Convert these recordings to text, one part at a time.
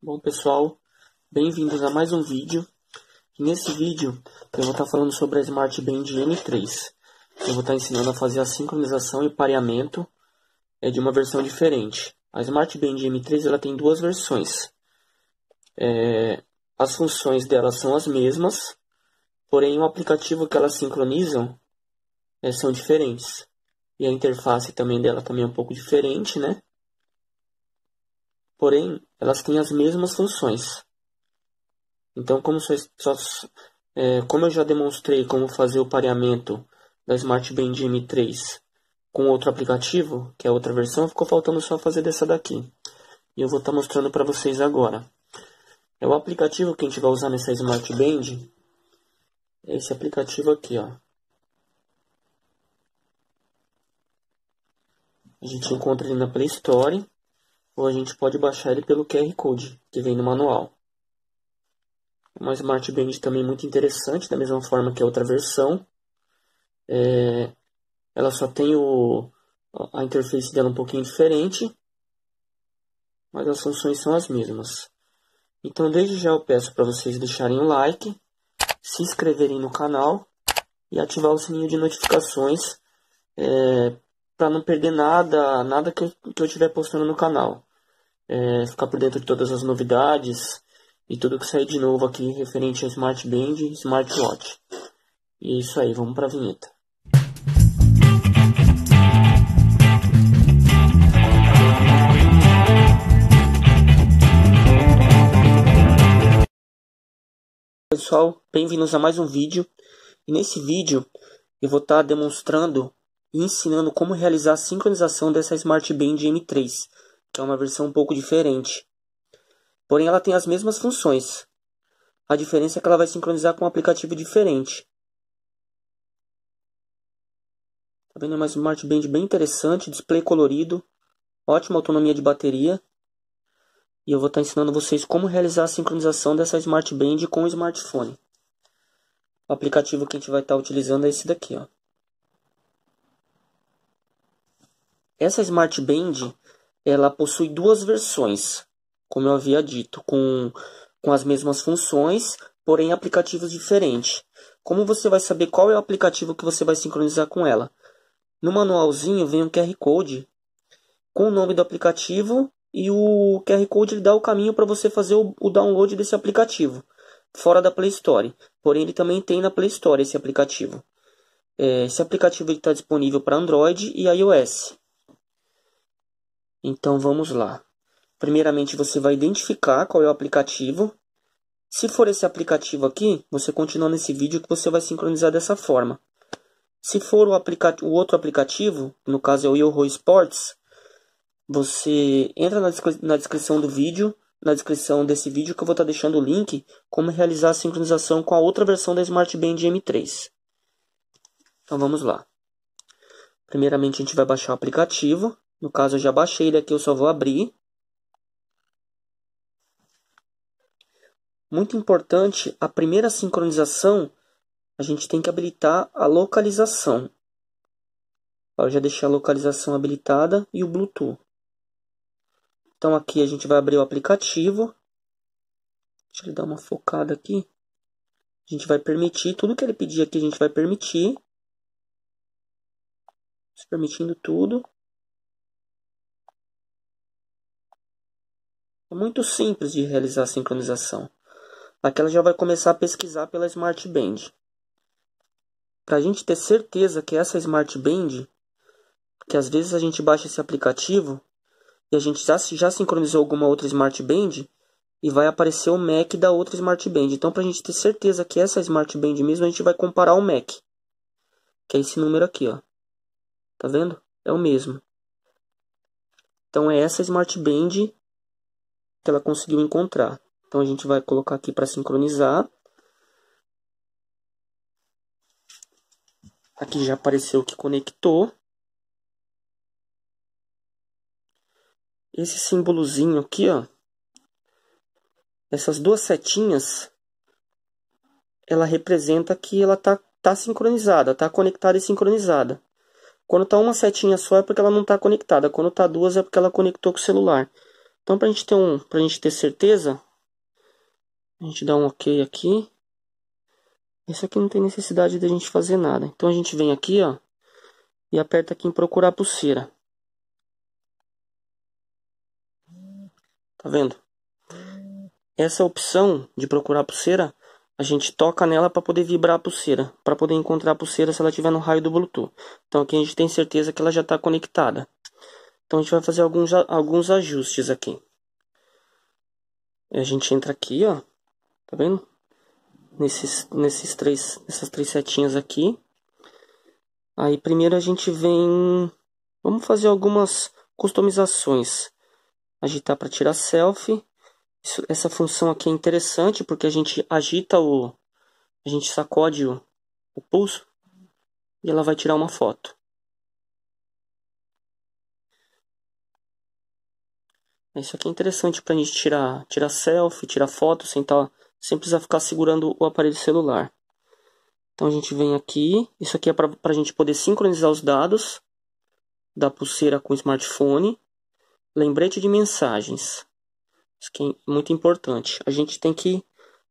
Bom pessoal, bem-vindos a mais um vídeo. Nesse vídeo eu vou estar tá falando sobre a Smart Band M3. Eu vou estar tá ensinando a fazer a sincronização e pareamento é, de uma versão diferente. A Smart Band M3 ela tem duas versões. É, as funções dela são as mesmas, porém o aplicativo que elas sincronizam é, são diferentes. E a interface também dela também é um pouco diferente, né? porém elas têm as mesmas funções. Então, como, só, só, é, como eu já demonstrei como fazer o pareamento da Smart Band M3 com outro aplicativo, que é outra versão, ficou faltando só fazer dessa daqui. E eu vou estar tá mostrando para vocês agora. É o aplicativo que a gente vai usar nessa Smart Band. É esse aplicativo aqui, ó. A gente encontra ele na Play Store ou a gente pode baixar ele pelo QR Code que vem no manual. Uma Smart Band também muito interessante, da mesma forma que a outra versão. É, ela só tem o, a interface dela um pouquinho diferente, mas as funções são as mesmas. Então, desde já eu peço para vocês deixarem o um like, se inscreverem no canal e ativar o sininho de notificações é, para não perder nada, nada que eu, que eu tiver postando no canal é, ficar por dentro de todas as novidades e tudo que sair de novo aqui referente a Smart Band e Smartwatch. E é isso aí, vamos para a vinheta. Pessoal, bem-vindos a mais um vídeo. E nesse vídeo eu vou estar tá demonstrando e ensinando como realizar a sincronização dessa Smart Band M3 é uma versão um pouco diferente. Porém, ela tem as mesmas funções. A diferença é que ela vai sincronizar com um aplicativo diferente. Tá vendo? É uma Smart Band bem interessante, display colorido, ótima autonomia de bateria. E eu vou estar tá ensinando vocês como realizar a sincronização dessa Smart Band com o smartphone. O aplicativo que a gente vai estar tá utilizando é esse daqui, ó. Essa Smart Band ela possui duas versões, como eu havia dito, com, com as mesmas funções, porém aplicativos diferentes. Como você vai saber qual é o aplicativo que você vai sincronizar com ela? No manualzinho vem um QR Code com o nome do aplicativo e o QR Code dá o caminho para você fazer o, o download desse aplicativo fora da Play Store. Porém, ele também tem na Play Store esse aplicativo. É, esse aplicativo está disponível para Android e iOS. Então vamos lá. Primeiramente você vai identificar qual é o aplicativo. Se for esse aplicativo aqui, você continua nesse vídeo que você vai sincronizar dessa forma. Se for o, aplicat o outro aplicativo, no caso é o Yoho Sports, você entra na, descri na descrição do vídeo, na descrição desse vídeo que eu vou estar tá deixando o link como realizar a sincronização com a outra versão da Smart Band M3. Então vamos lá. Primeiramente a gente vai baixar o aplicativo. No caso, eu já baixei ele aqui, eu só vou abrir. Muito importante, a primeira sincronização, a gente tem que habilitar a localização. Eu já deixei a localização habilitada e o Bluetooth. Então aqui a gente vai abrir o aplicativo. Deixa ele dar uma focada aqui. A gente vai permitir, tudo que ele pedir aqui a gente vai permitir. Tá permitindo tudo. muito simples de realizar a sincronização. Aqui ela já vai começar a pesquisar pela Smart Band. Para a gente ter certeza que essa Smart Band, que às vezes a gente baixa esse aplicativo e a gente já, já sincronizou alguma outra Smart Band e vai aparecer o MAC da outra Smart Band. Então, para a gente ter certeza que essa Smart Band mesmo, a gente vai comparar o MAC, que é esse número aqui, ó. Tá vendo? É o mesmo. Então é essa Smart Band que ela conseguiu encontrar. Então a gente vai colocar aqui para sincronizar. Aqui já apareceu que conectou. Esse símbolozinho aqui, ó. Essas duas setinhas, ela representa que ela tá, tá sincronizada, tá conectada e sincronizada. Quando tá uma setinha só é porque ela não tá conectada, quando tá duas é porque ela conectou com o celular. Então, para gente ter um, a gente ter certeza, a gente dá um OK aqui. Esse aqui não tem necessidade de a gente fazer nada. Então a gente vem aqui, ó, e aperta aqui em procurar pulseira. Tá vendo? Essa opção de procurar pulseira, a gente toca nela para poder vibrar a pulseira, para poder encontrar a pulseira se ela estiver no raio do Bluetooth. Então aqui a gente tem certeza que ela já está conectada. Então a gente vai fazer alguns, alguns ajustes aqui. A gente entra aqui, ó. Tá vendo? Nesses, nesses três, nessas três setinhas aqui. Aí primeiro a gente vem... Vamos fazer algumas customizações. Agitar para tirar selfie. Isso, essa função aqui é interessante porque a gente agita o... A gente sacode o, o pulso e ela vai tirar uma foto. Isso aqui é interessante para a gente tirar, tirar selfie, tirar foto sem, tá, sem precisar ficar segurando o aparelho celular. Então a gente vem aqui. Isso aqui é para a gente poder sincronizar os dados da pulseira com o smartphone. Lembrete de mensagens. Isso aqui é muito importante. A gente tem que.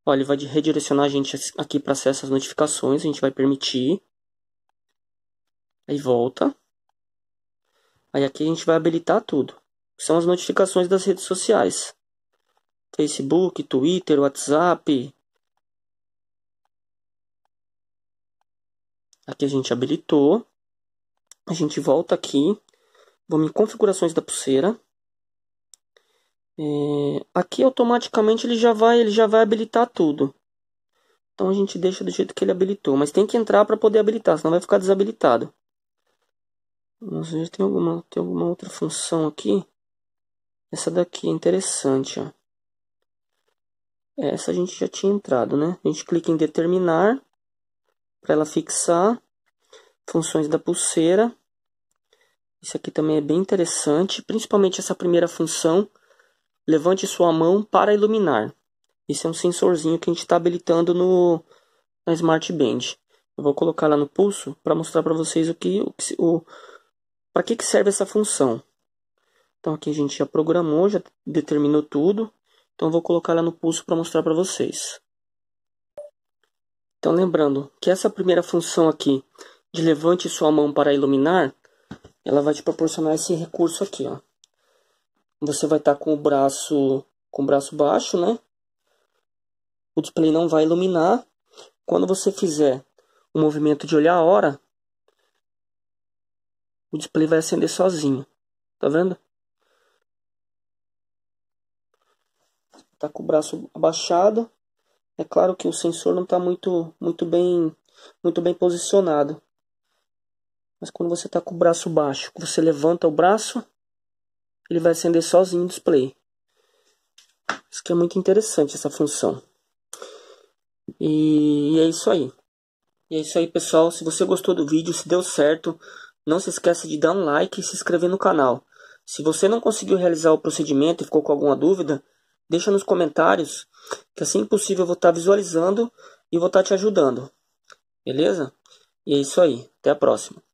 olha, ele vai redirecionar a gente aqui para acessar as notificações. A gente vai permitir. Aí volta. Aí aqui a gente vai habilitar tudo são as notificações das redes sociais. Facebook, Twitter, WhatsApp. Aqui a gente habilitou. A gente volta aqui. Vamos em configurações da pulseira. É, aqui automaticamente ele já vai ele já vai habilitar tudo. Então a gente deixa do jeito que ele habilitou, mas tem que entrar para poder habilitar, senão vai ficar desabilitado. Nossa, tem alguma tem alguma outra função aqui? Essa daqui é interessante, ó. Essa a gente já tinha entrado, né? A gente clica em determinar para ela fixar funções da pulseira. Isso aqui também é bem interessante, principalmente essa primeira função. Levante sua mão para iluminar. Isso é um sensorzinho que a gente está habilitando no na Smart Band. Eu vou colocar lá no pulso para mostrar para vocês o que o, o para que, que serve essa função. Então aqui a gente já programou, já determinou tudo. Então vou colocar ela no pulso para mostrar para vocês. Então lembrando que essa primeira função aqui de levante sua mão para iluminar, ela vai te proporcionar esse recurso aqui, ó. Você vai estar tá com o braço com o braço baixo, né? O display não vai iluminar. Quando você fizer o movimento de olhar a hora, o display vai acender sozinho. Tá vendo? está com o braço abaixado. É claro que o sensor não está muito, muito, bem, muito bem posicionado. Mas quando você está com o braço baixo, você levanta o braço, ele vai acender sozinho o display. Isso que é muito interessante essa função. E é isso aí. E é isso aí, pessoal. Se você gostou do vídeo, se deu certo, não se esqueça de dar um like e se inscrever no canal. Se você não conseguiu realizar o procedimento e ficou com alguma dúvida, Deixa nos comentários, que assim que possível eu vou estar visualizando e vou estar te ajudando. Beleza? E é isso aí. Até a próxima.